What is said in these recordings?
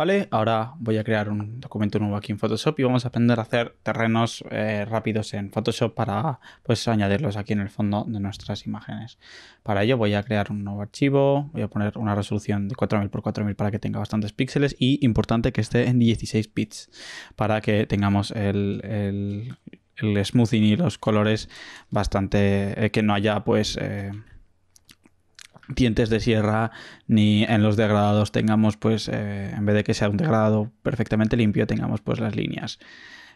¿Vale? Ahora voy a crear un documento nuevo aquí en Photoshop y vamos a aprender a hacer terrenos eh, rápidos en Photoshop para pues, añadirlos aquí en el fondo de nuestras imágenes. Para ello voy a crear un nuevo archivo, voy a poner una resolución de 4000x4000 para que tenga bastantes píxeles y importante que esté en 16 bits para que tengamos el, el smoothing y los colores bastante eh, que no haya pues eh, dientes de sierra ni en los degradados tengamos pues eh, en vez de que sea un degradado perfectamente limpio tengamos pues las líneas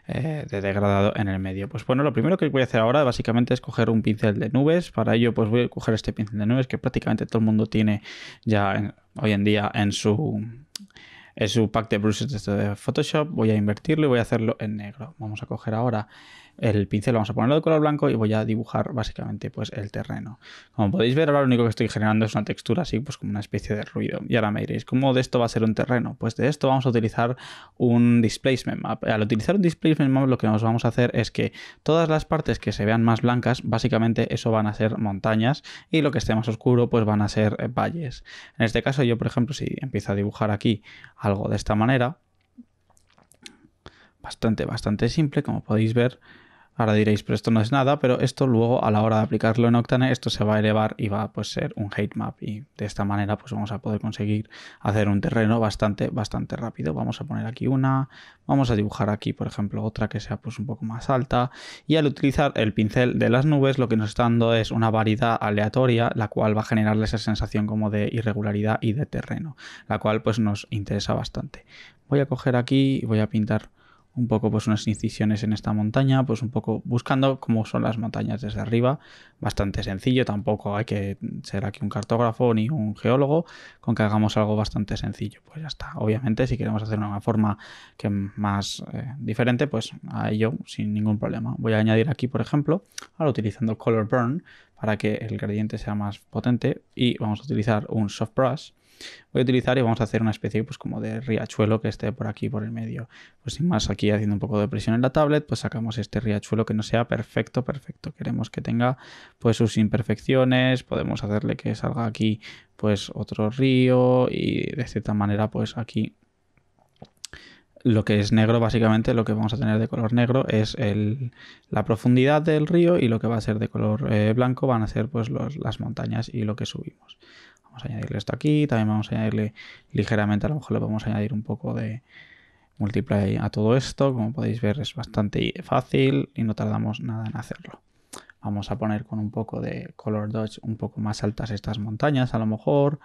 eh, de degradado en el medio pues bueno lo primero que voy a hacer ahora básicamente es coger un pincel de nubes para ello pues voy a coger este pincel de nubes que prácticamente todo el mundo tiene ya hoy en día en su es su pack de brushes de Photoshop, voy a invertirlo y voy a hacerlo en negro. Vamos a coger ahora el pincel, vamos a ponerlo de color blanco y voy a dibujar básicamente pues el terreno. Como podéis ver, ahora lo único que estoy generando es una textura así, pues como una especie de ruido. Y ahora me diréis, ¿cómo de esto va a ser un terreno? Pues de esto vamos a utilizar un displacement map. Al utilizar un displacement map lo que nos vamos a hacer es que todas las partes que se vean más blancas, básicamente eso van a ser montañas y lo que esté más oscuro pues van a ser eh, valles. En este caso yo, por ejemplo, si empiezo a dibujar aquí algo de esta manera. Bastante, bastante simple, como podéis ver. Ahora diréis, pero esto no es nada, pero esto luego a la hora de aplicarlo en Octane, esto se va a elevar y va a pues, ser un hate map. Y de esta manera pues vamos a poder conseguir hacer un terreno bastante, bastante rápido. Vamos a poner aquí una, vamos a dibujar aquí por ejemplo otra que sea pues un poco más alta. Y al utilizar el pincel de las nubes lo que nos está dando es una variedad aleatoria, la cual va a generarle esa sensación como de irregularidad y de terreno, la cual pues nos interesa bastante. Voy a coger aquí y voy a pintar un poco pues unas incisiones en esta montaña, pues un poco buscando cómo son las montañas desde arriba, bastante sencillo, tampoco hay que ser aquí un cartógrafo ni un geólogo, con que hagamos algo bastante sencillo, pues ya está. Obviamente si queremos hacer una forma que más eh, diferente, pues a ello sin ningún problema. Voy a añadir aquí, por ejemplo, ahora utilizando Color Burn para que el gradiente sea más potente y vamos a utilizar un Soft Brush voy a utilizar y vamos a hacer una especie pues como de riachuelo que esté por aquí por el medio. Pues sin más, aquí haciendo un poco de presión en la tablet, pues sacamos este riachuelo que no sea perfecto, perfecto. Queremos que tenga pues sus imperfecciones, podemos hacerle que salga aquí pues otro río y de cierta manera pues aquí lo que es negro, básicamente lo que vamos a tener de color negro es la profundidad del río y lo que va a ser de color eh, blanco van a ser pues las montañas y lo que subimos. Vamos a añadirle esto aquí, también vamos a añadirle ligeramente, a lo mejor le vamos a añadir un poco de multiply a todo esto. Como podéis ver es bastante fácil y no tardamos nada en hacerlo. Vamos a poner con un poco de color dodge un poco más altas estas montañas a lo mejor.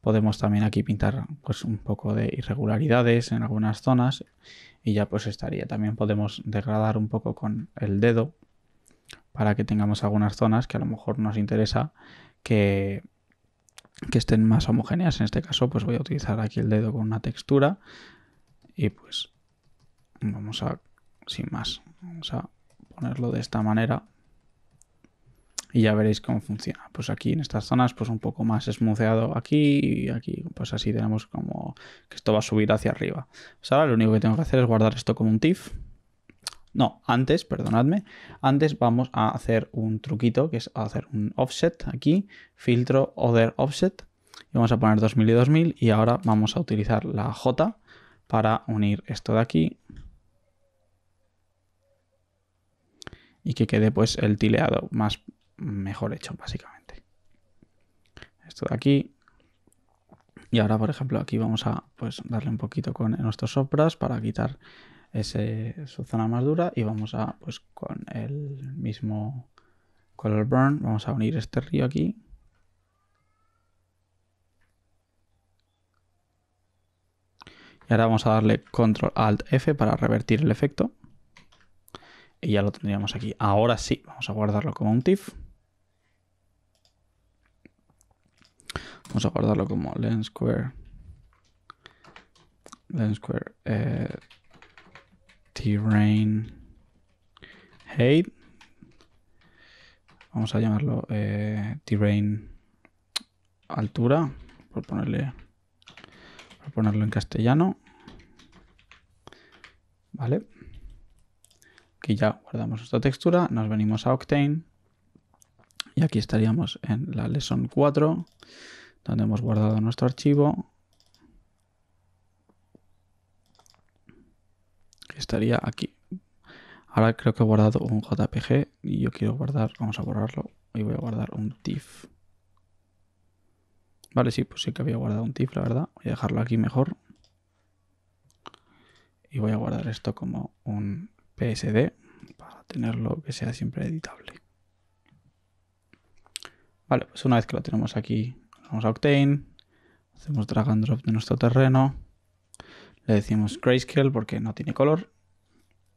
Podemos también aquí pintar pues, un poco de irregularidades en algunas zonas y ya pues estaría. También podemos degradar un poco con el dedo para que tengamos algunas zonas que a lo mejor nos interesa que que estén más homogéneas. En este caso, pues voy a utilizar aquí el dedo con una textura y pues vamos a, sin más, vamos a ponerlo de esta manera y ya veréis cómo funciona. Pues aquí en estas zonas, pues un poco más esmuceado aquí y aquí, pues así tenemos como que esto va a subir hacia arriba. Pues ahora lo único que tengo que hacer es guardar esto como un TIFF no, antes, perdonadme, antes vamos a hacer un truquito que es hacer un offset aquí, filtro other offset, y vamos a poner 2000 y 2000 y ahora vamos a utilizar la J para unir esto de aquí y que quede pues el tileado más mejor hecho básicamente. Esto de aquí. Y ahora, por ejemplo, aquí vamos a pues, darle un poquito con nuestros sopras para quitar ese, su zona más dura y vamos a, pues con el mismo color burn, vamos a unir este río aquí. Y ahora vamos a darle control alt F para revertir el efecto. Y ya lo tendríamos aquí. Ahora sí, vamos a guardarlo como un TIFF. Vamos a guardarlo como lens square terrain height vamos a llamarlo eh, terrain altura por ponerle por ponerlo en castellano vale aquí ya guardamos nuestra textura nos venimos a Octane y aquí estaríamos en la lesson 4 donde hemos guardado nuestro archivo estaría aquí. Ahora creo que he guardado un JPG y yo quiero guardar, vamos a borrarlo y voy a guardar un TIFF. Vale, sí, pues sí que había guardado un TIFF, la verdad. Voy a dejarlo aquí mejor. Y voy a guardar esto como un PSD para tenerlo que sea siempre editable. Vale, pues una vez que lo tenemos aquí, vamos a Octane, hacemos drag and drop de nuestro terreno le decimos grayscale porque no tiene color.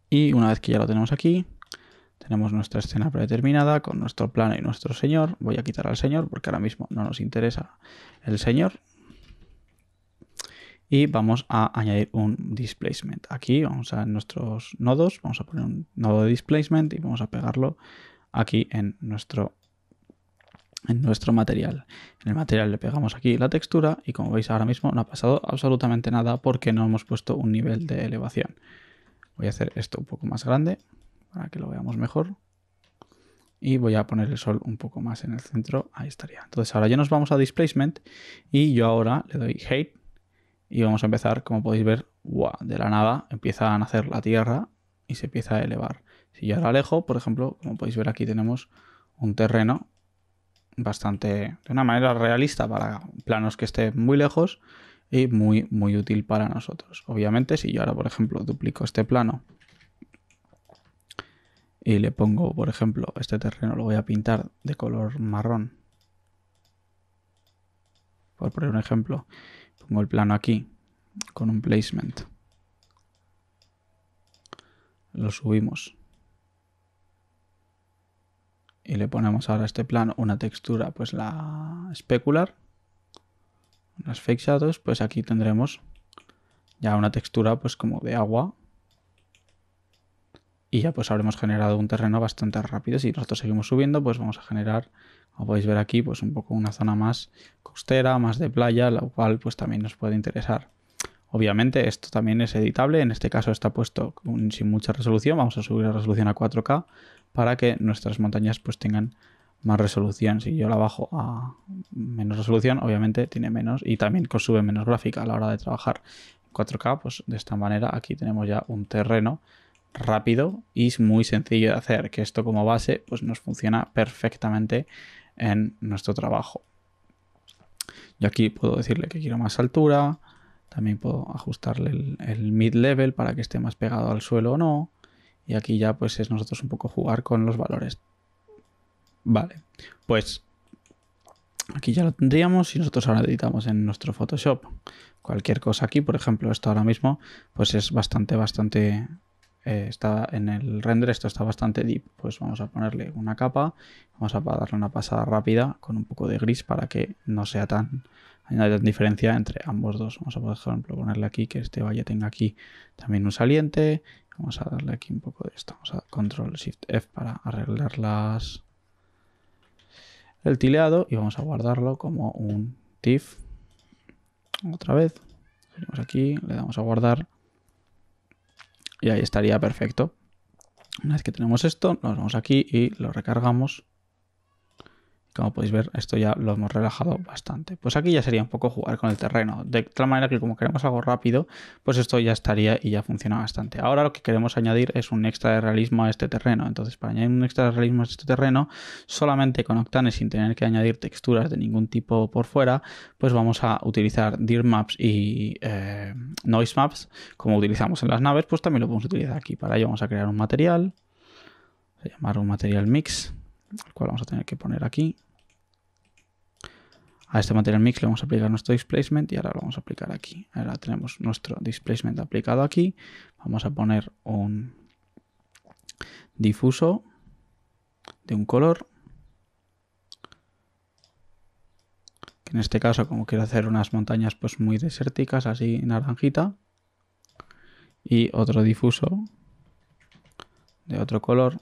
Y una vez que ya lo tenemos aquí, tenemos nuestra escena predeterminada con nuestro plano y nuestro señor. Voy a quitar al señor porque ahora mismo no nos interesa el señor. Y vamos a añadir un displacement. Aquí vamos a nuestros nodos, vamos a poner un nodo de displacement y vamos a pegarlo aquí en nuestro en nuestro material. En el material le pegamos aquí la textura y como veis ahora mismo no ha pasado absolutamente nada porque no hemos puesto un nivel de elevación. Voy a hacer esto un poco más grande para que lo veamos mejor. Y voy a poner el sol un poco más en el centro. Ahí estaría. Entonces ahora ya nos vamos a Displacement y yo ahora le doy Hate y vamos a empezar, como podéis ver, de la nada empieza a nacer la Tierra y se empieza a elevar. Si yo ahora alejo, por ejemplo, como podéis ver aquí tenemos un terreno bastante, de una manera realista para planos que estén muy lejos y muy, muy útil para nosotros. Obviamente, si yo ahora, por ejemplo, duplico este plano y le pongo, por ejemplo, este terreno lo voy a pintar de color marrón, por poner un ejemplo, pongo el plano aquí con un placement, lo subimos y le ponemos ahora a este plano una textura, pues la especular, las fake pues aquí tendremos ya una textura pues como de agua y ya pues habremos generado un terreno bastante rápido. Si nosotros seguimos subiendo, pues vamos a generar, como podéis ver aquí, pues un poco una zona más costera, más de playa, la cual pues también nos puede interesar. Obviamente esto también es editable, en este caso está puesto sin mucha resolución, vamos a subir la resolución a 4K para que nuestras montañas pues tengan más resolución. Si yo la bajo a menos resolución, obviamente tiene menos y también consume menos gráfica a la hora de trabajar. 4K, pues de esta manera aquí tenemos ya un terreno rápido y es muy sencillo de hacer, que esto como base pues nos funciona perfectamente en nuestro trabajo. Yo aquí puedo decirle que quiero más altura, también puedo ajustarle el mid-level para que esté más pegado al suelo o no, y aquí ya pues es nosotros un poco jugar con los valores. Vale, pues aquí ya lo tendríamos y nosotros ahora editamos en nuestro Photoshop cualquier cosa aquí. Por ejemplo, esto ahora mismo pues es bastante, bastante... Eh, está en el render, esto está bastante deep. Pues vamos a ponerle una capa, vamos a darle una pasada rápida con un poco de gris para que no sea tan... Hay una diferencia entre ambos dos. Vamos a, por ejemplo, ponerle aquí que este valle tenga aquí también un saliente Vamos a darle aquí un poco de esto. Vamos a control shift F para arreglar el tileado y vamos a guardarlo como un TIFF. Otra vez. aquí, le damos a guardar. Y ahí estaría perfecto. Una vez que tenemos esto, nos vamos aquí y lo recargamos. Como podéis ver, esto ya lo hemos relajado bastante. Pues aquí ya sería un poco jugar con el terreno. De tal manera que como queremos algo rápido, pues esto ya estaría y ya funciona bastante. Ahora lo que queremos añadir es un extra de realismo a este terreno. Entonces, para añadir un extra de realismo a este terreno, solamente con Octane sin tener que añadir texturas de ningún tipo por fuera, pues vamos a utilizar Dir Maps y eh, Noise Maps, como utilizamos en las naves, pues también lo podemos utilizar aquí. Para ello vamos a crear un material, vamos a llamar un material mix, el cual vamos a tener que poner aquí a este material mix le vamos a aplicar nuestro displacement y ahora lo vamos a aplicar aquí. Ahora tenemos nuestro displacement aplicado aquí. Vamos a poner un difuso de un color. en este caso, como quiero hacer unas montañas pues muy desérticas, así naranjita. Y otro difuso de otro color,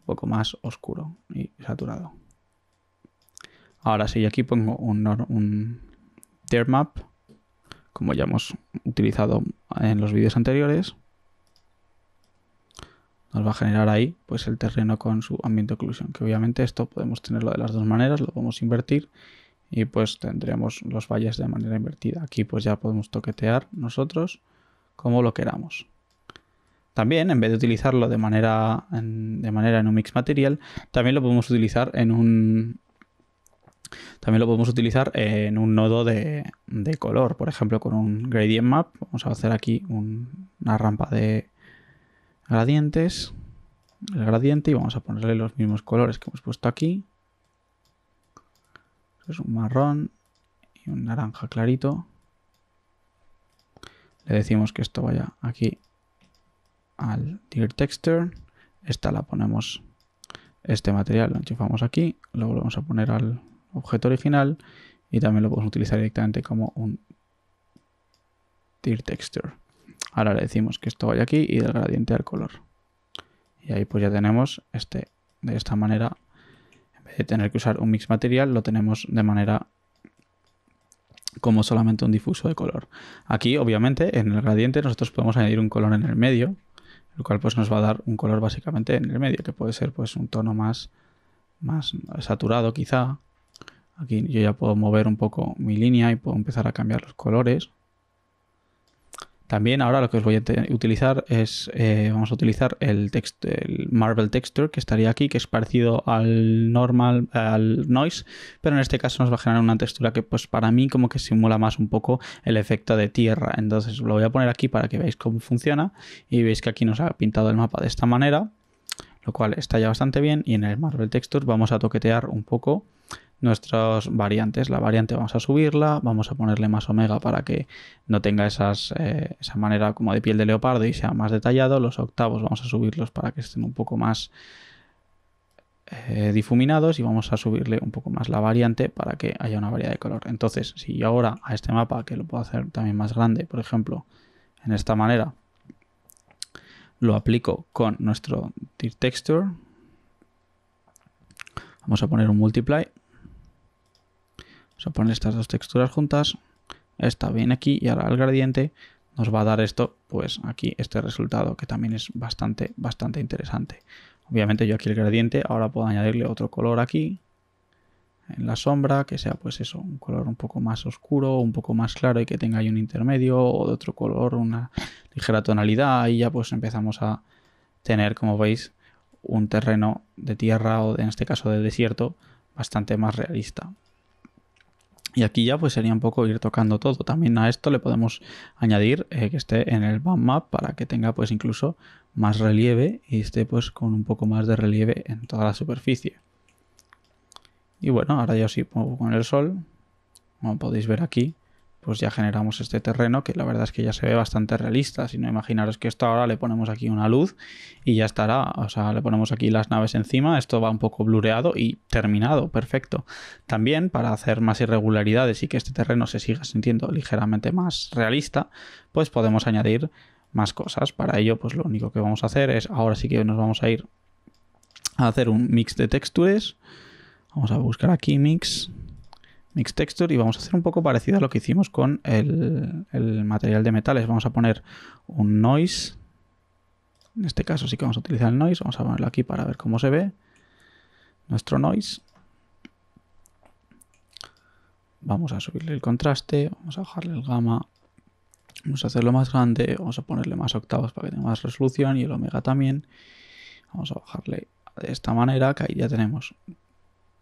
un poco más oscuro y saturado. Ahora sí, aquí pongo un, un map, como ya hemos utilizado en los vídeos anteriores. Nos va a generar ahí pues, el terreno con su ambiente occlusion, que obviamente esto podemos tenerlo de las dos maneras, lo podemos invertir y pues tendremos los valles de manera invertida. Aquí pues ya podemos toquetear nosotros como lo queramos. También, en vez de utilizarlo de manera de manera en un mix material, también lo podemos utilizar en un, también lo podemos utilizar en un nodo de, color, por ejemplo, con un gradient map. Vamos a hacer aquí una rampa de gradientes, el gradiente, y vamos a ponerle los mismos colores que hemos puesto aquí. Es un marrón y un naranja clarito. Le decimos que esto vaya aquí al Dear Texture. Esta la ponemos, este material lo enchufamos aquí, lo volvemos a poner al objeto original y también lo podemos utilizar directamente como un tear texture. Ahora le decimos que esto vaya aquí y del gradiente al color. Y ahí pues ya tenemos este de esta manera. En vez de tener que usar un mix material, lo tenemos de manera como solamente un difuso de color. Aquí, obviamente, en el gradiente nosotros podemos añadir un color en el medio, el cual pues nos va a dar un color básicamente en el medio, que puede ser pues un tono más, más saturado quizá, Aquí yo ya puedo mover un poco mi línea y puedo empezar a cambiar los colores. También ahora lo que os voy a utilizar es, eh, vamos a utilizar el, el Marvel Texture que estaría aquí, que es parecido al normal, al noise, pero en este caso nos va a generar una textura que pues para mí como que simula más un poco el efecto de tierra. Entonces lo voy a poner aquí para que veáis cómo funciona y veis que aquí nos ha pintado el mapa de esta manera, lo cual está ya bastante bien y en el Marvel Texture vamos a toquetear un poco nuestras variantes. La variante vamos a subirla, vamos a ponerle más omega para que no tenga esas, eh, esa manera como de piel de leopardo y sea más detallado. Los octavos vamos a subirlos para que estén un poco más eh, difuminados y vamos a subirle un poco más la variante para que haya una variedad de color. Entonces, si yo ahora a este mapa, que lo puedo hacer también más grande, por ejemplo, en esta manera, lo aplico con nuestro texture. Vamos a poner un multiply Vamos a poner estas dos texturas juntas. Esta viene aquí y ahora el gradiente nos va a dar esto, pues aquí este resultado que también es bastante, bastante interesante. Obviamente yo aquí el gradiente, ahora puedo añadirle otro color aquí en la sombra, que sea pues eso, un color un poco más oscuro, un poco más claro y que tenga ahí un intermedio o de otro color, una ligera tonalidad y ya pues empezamos a tener, como veis, un terreno de tierra o en este caso de desierto bastante más realista. Y aquí ya pues sería un poco ir tocando todo. También a esto le podemos añadir eh, que esté en el band map para que tenga pues incluso más relieve y esté pues con un poco más de relieve en toda la superficie. Y bueno, ahora ya os pongo con el sol, como podéis ver aquí, pues ya generamos este terreno que la verdad es que ya se ve bastante realista. Si no imaginaros que esto ahora le ponemos aquí una luz y ya estará. O sea, le ponemos aquí las naves encima, esto va un poco blureado y terminado, perfecto. También para hacer más irregularidades y que este terreno se siga sintiendo ligeramente más realista, pues podemos añadir más cosas. Para ello, pues lo único que vamos a hacer es, ahora sí que nos vamos a ir a hacer un mix de textures. Vamos a buscar aquí mix Mix Texture y vamos a hacer un poco parecido a lo que hicimos con el, el material de metales. Vamos a poner un noise. En este caso sí que vamos a utilizar el noise. Vamos a ponerlo aquí para ver cómo se ve. Nuestro noise. Vamos a subirle el contraste. Vamos a bajarle el gamma. Vamos a hacerlo más grande. Vamos a ponerle más octavos para que tenga más resolución. Y el omega también. Vamos a bajarle de esta manera. Que ahí ya tenemos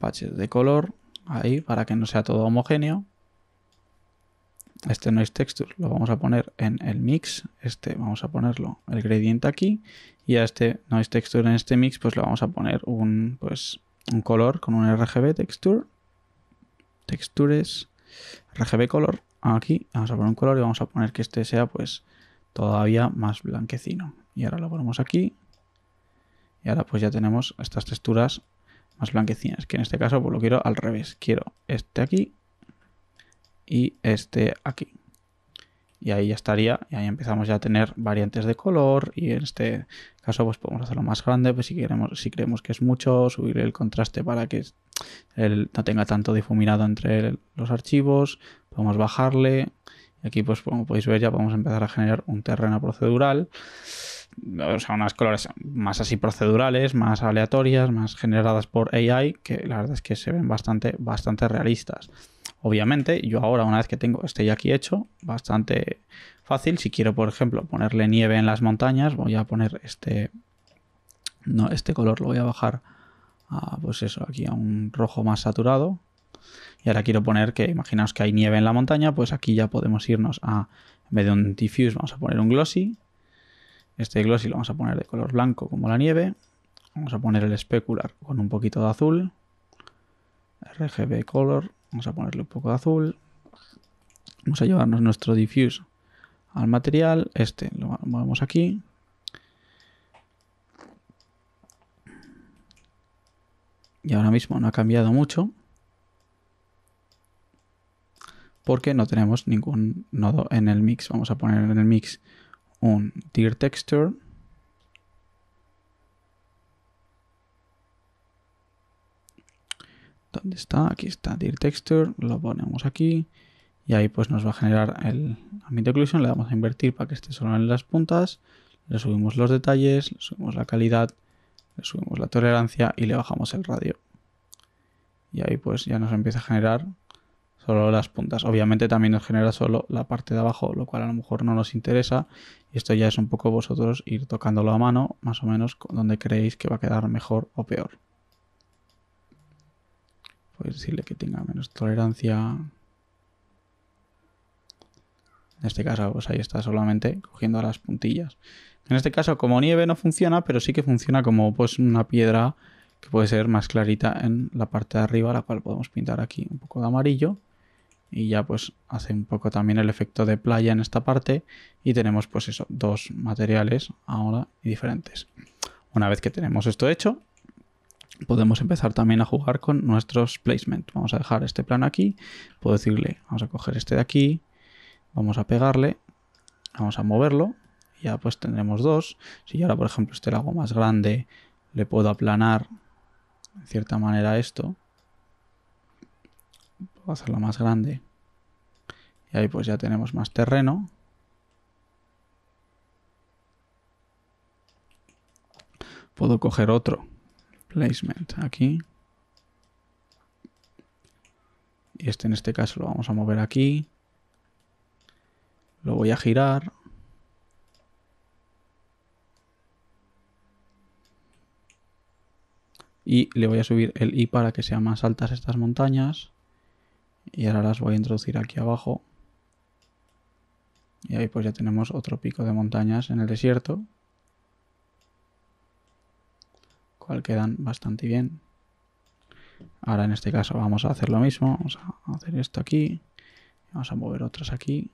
patches de color ahí para que no sea todo homogéneo. Este noise texture lo vamos a poner en el mix, este vamos a ponerlo el gradiente aquí y a este noise texture en este mix pues le vamos a poner un, pues, un color con un RGB texture, textures, RGB color, aquí vamos a poner un color y vamos a poner que este sea pues todavía más blanquecino y ahora lo ponemos aquí y ahora pues ya tenemos estas texturas más blanquecinas, que en este caso pues lo quiero al revés, quiero este aquí y este aquí. Y ahí ya estaría, y ahí empezamos ya a tener variantes de color y en este caso pues podemos hacerlo más grande, pues si, queremos, si creemos que es mucho, subir el contraste para que el, no tenga tanto difuminado entre los archivos, podemos bajarle, y aquí pues como podéis ver ya podemos empezar a generar un terreno procedural o sea, unas colores más así procedurales, más aleatorias, más generadas por AI, que la verdad es que se ven bastante, bastante realistas. Obviamente, yo ahora, una vez que tengo este ya aquí hecho, bastante fácil, si quiero, por ejemplo, ponerle nieve en las montañas, voy a poner este, no, este color lo voy a bajar pues eso, aquí a un rojo más saturado. Y ahora quiero poner que, imaginaos que hay nieve en la montaña, pues aquí ya podemos irnos a, en vez de un diffuse, vamos a poner un glossy este glossy lo vamos a poner de color blanco como la nieve. Vamos a poner el specular con un poquito de azul. RGB color, vamos a ponerle un poco de azul. Vamos a llevarnos nuestro diffuse al material. Este lo movemos aquí. Y ahora mismo no ha cambiado mucho. Porque no tenemos ningún nodo en el mix. Vamos a poner en el mix un Dear Texture. ¿Dónde está? Aquí está Dear Texture. Lo ponemos aquí. Y ahí pues nos va a generar el ambiente occlusion. Le vamos a invertir para que esté solo en las puntas. Le subimos los detalles, le subimos la calidad, le subimos la tolerancia y le bajamos el radio. Y ahí pues ya nos empieza a generar solo las puntas. Obviamente también nos genera solo la parte de abajo, lo cual a lo mejor no nos interesa. Y esto ya es un poco vosotros ir tocándolo a mano, más o menos donde creéis que va a quedar mejor o peor. Podéis pues decirle que tenga menos tolerancia. En este caso, pues ahí está solamente cogiendo las puntillas. En este caso, como nieve no funciona, pero sí que funciona como pues una piedra que puede ser más clarita en la parte de arriba, la cual podemos pintar aquí un poco de amarillo y ya pues hace un poco también el efecto de playa en esta parte y tenemos pues eso, dos materiales ahora diferentes. Una vez que tenemos esto hecho, podemos empezar también a jugar con nuestros placement. Vamos a dejar este plano aquí, puedo decirle, vamos a coger este de aquí, vamos a pegarle, vamos a moverlo, ya pues tendremos dos. Si yo ahora por ejemplo este lo más grande, le puedo aplanar en cierta manera esto Voy a hacerla más grande. Y ahí pues ya tenemos más terreno. Puedo coger otro placement aquí. Y este en este caso lo vamos a mover aquí. Lo voy a girar. Y le voy a subir el I para que sean más altas estas montañas y ahora las voy a introducir aquí abajo y ahí pues ya tenemos otro pico de montañas en el desierto cual quedan bastante bien ahora en este caso vamos a hacer lo mismo vamos a hacer esto aquí vamos a mover otras aquí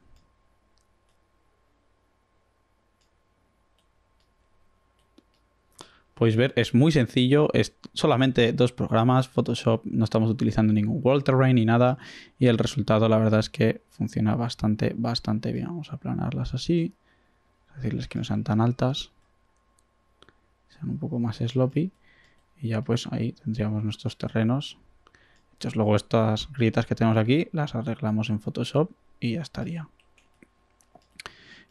podéis ver, es muy sencillo, es solamente dos programas, Photoshop, no estamos utilizando ningún world terrain ni nada, y el resultado la verdad es que funciona bastante, bastante bien. Vamos a aplanarlas así, decirles que no sean tan altas, sean un poco más sloppy, y ya pues ahí tendríamos nuestros terrenos. Hechos luego estas grietas que tenemos aquí, las arreglamos en Photoshop y ya estaría.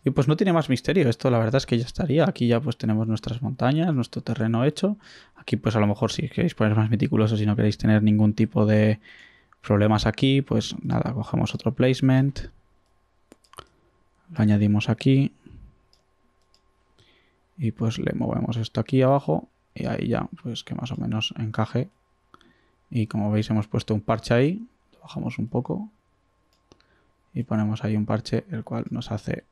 Y pues no tiene más misterio, esto la verdad es que ya estaría. Aquí ya pues tenemos nuestras montañas, nuestro terreno hecho. Aquí pues a lo mejor si queréis poner más meticulosos si no queréis tener ningún tipo de problemas aquí, pues nada, cogemos otro placement. Lo añadimos aquí. Y pues le movemos esto aquí abajo y ahí ya pues que más o menos encaje. Y como veis hemos puesto un parche ahí, bajamos un poco y ponemos ahí un parche el cual nos hace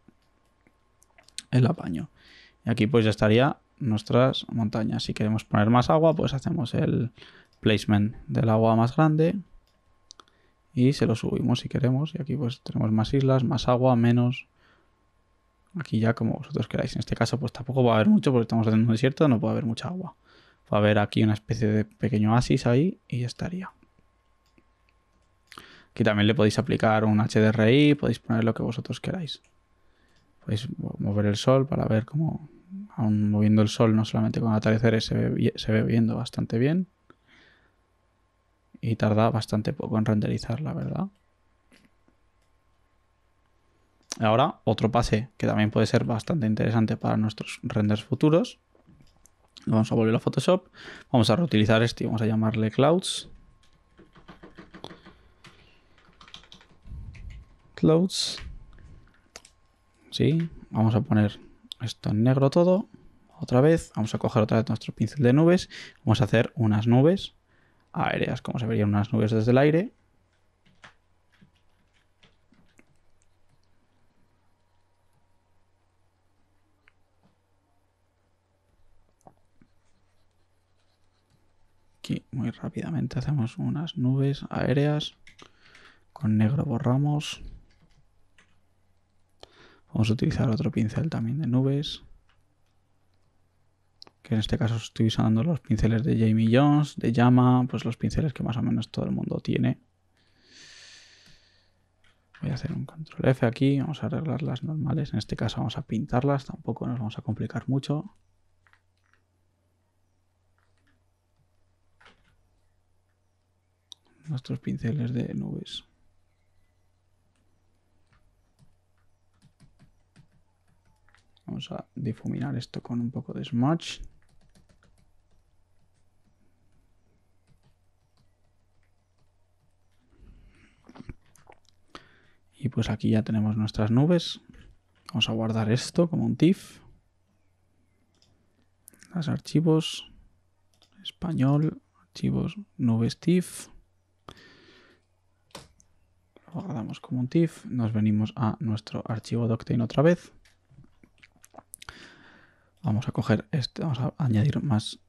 el apaño. Y aquí pues ya estaría nuestras montañas. Si queremos poner más agua, pues hacemos el placement del agua más grande y se lo subimos si queremos. Y aquí pues tenemos más islas, más agua, menos. Aquí ya como vosotros queráis. En este caso pues tampoco va a haber mucho porque estamos en un desierto, no puede haber mucha agua. Va a haber aquí una especie de pequeño asis ahí y ya estaría. Aquí también le podéis aplicar un HDRI, podéis poner lo que vosotros queráis. Mover el sol para ver cómo, aún moviendo el sol, no solamente con atardeceres, se ve, se ve viendo bastante bien. Y tarda bastante poco en renderizar, la verdad. Ahora, otro pase que también puede ser bastante interesante para nuestros renders futuros. Vamos a volver a Photoshop. Vamos a reutilizar este y vamos a llamarle Clouds. Clouds. ¿sí? Vamos a poner esto en negro todo. Otra vez, vamos a coger otra vez nuestro pincel de nubes. Vamos a hacer unas nubes aéreas, como se verían unas nubes desde el aire. Aquí muy rápidamente hacemos unas nubes aéreas. Con negro borramos. Vamos a utilizar otro pincel también de nubes. Que en este caso estoy usando los pinceles de Jamie Jones, de Yama, pues los pinceles que más o menos todo el mundo tiene. Voy a hacer un control F aquí, vamos a arreglar las normales, en este caso vamos a pintarlas, tampoco nos vamos a complicar mucho. Nuestros pinceles de nubes. Vamos a difuminar esto con un poco de smudge. Y pues aquí ya tenemos nuestras nubes. Vamos a guardar esto como un TIFF. Los archivos. Español. Archivos nubes TIFF. Lo guardamos como un TIFF. Nos venimos a nuestro archivo de otra vez. Vamos a este, vamos a añadir más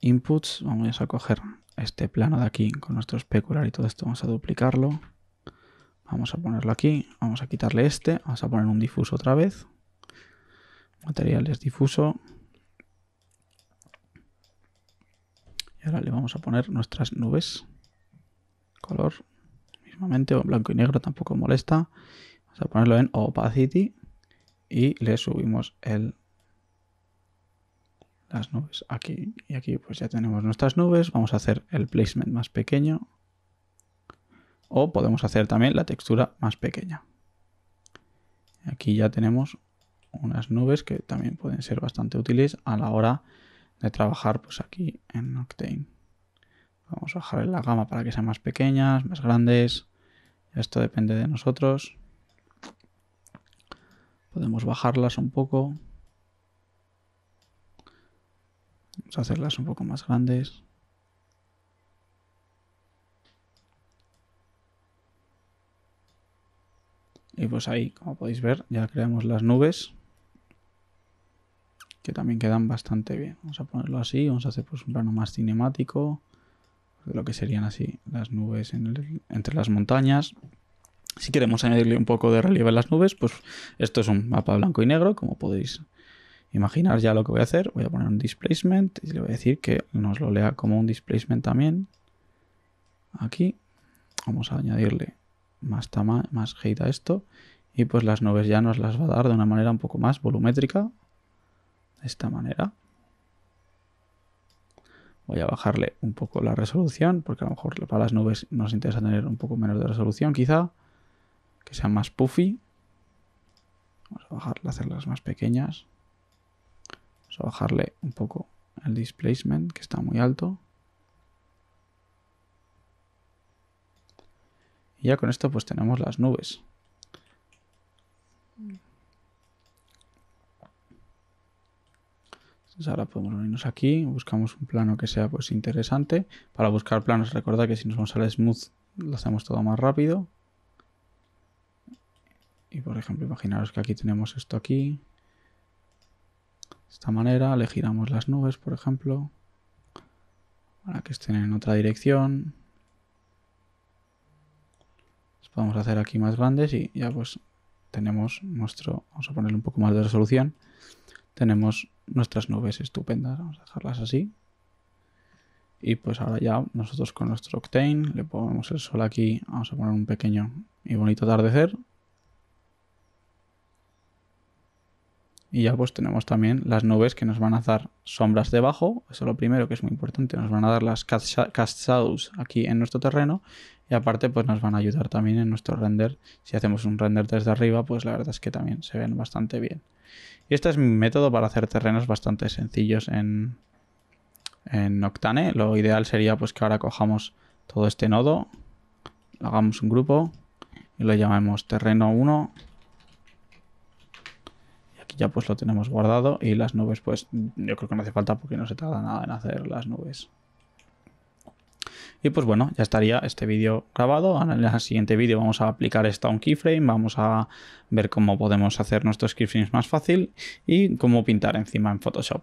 inputs. Vamos a coger este plano de aquí con nuestro especular y todo esto. Vamos a duplicarlo. Vamos a ponerlo aquí. Vamos a quitarle este. Vamos a poner un difuso otra vez. Materiales difuso. Y ahora le vamos a poner nuestras nubes. Color. Mismamente, blanco y negro tampoco molesta. Vamos a ponerlo en opacity. Y le subimos el las nubes aquí y aquí pues ya tenemos nuestras nubes vamos a hacer el placement más pequeño o podemos hacer también la textura más pequeña aquí ya tenemos unas nubes que también pueden ser bastante útiles a la hora de trabajar pues aquí en Octane vamos a bajar la gama para que sean más pequeñas más grandes esto depende de nosotros podemos bajarlas un poco Vamos a hacerlas un poco más grandes. Y pues ahí, como podéis ver, ya creamos las nubes. Que también quedan bastante bien. Vamos a ponerlo así. Vamos a hacer pues, un plano más cinemático. Lo que serían así las nubes entre las montañas. Si queremos añadirle un poco de relieve a las nubes, pues esto es un mapa blanco y negro, como podéis Imaginar ya lo que voy a hacer. Voy a poner un displacement y le voy a decir que nos lo lea como un displacement también. Aquí vamos a añadirle más, más height a esto. Y pues las nubes ya nos las va a dar de una manera un poco más volumétrica. De esta manera. Voy a bajarle un poco la resolución, porque a lo mejor para las nubes nos interesa tener un poco menos de resolución quizá. Que sean más puffy. Vamos a bajarla, hacerlas más pequeñas a bajarle un poco el displacement, que está muy alto. Y ya con esto pues tenemos las nubes. ahora podemos venirnos aquí, buscamos un plano que sea pues interesante. Para buscar planos, recordad que si nos vamos al smooth lo hacemos todo más rápido. Y por ejemplo, imaginaros que aquí tenemos esto aquí esta manera, le giramos las nubes, por ejemplo, para que estén en otra dirección. Las podemos hacer aquí más grandes y ya pues tenemos nuestro, vamos a ponerle un poco más de resolución, tenemos nuestras nubes estupendas, vamos a dejarlas así. Y pues ahora ya nosotros con nuestro Octane le ponemos el sol aquí, vamos a poner un pequeño y bonito atardecer. Y ya pues tenemos también las nubes que nos van a dar sombras debajo, eso es lo primero que es muy importante, nos van a dar las cast shadows aquí en nuestro terreno y aparte pues nos van a ayudar también en nuestro render, si hacemos un render desde arriba pues la verdad es que también se ven bastante bien. Y este es mi método para hacer terrenos bastante sencillos en, en Octane, lo ideal sería pues que ahora cojamos todo este nodo, hagamos un grupo y lo llamemos terreno 1 ya pues lo tenemos guardado y las nubes pues yo creo que no hace falta porque no se tarda nada en hacer las nubes. Y pues bueno, ya estaría este vídeo grabado. en el siguiente vídeo vamos a aplicar esto a un keyframe, vamos a ver cómo podemos hacer nuestros keyframes más fácil y cómo pintar encima en Photoshop.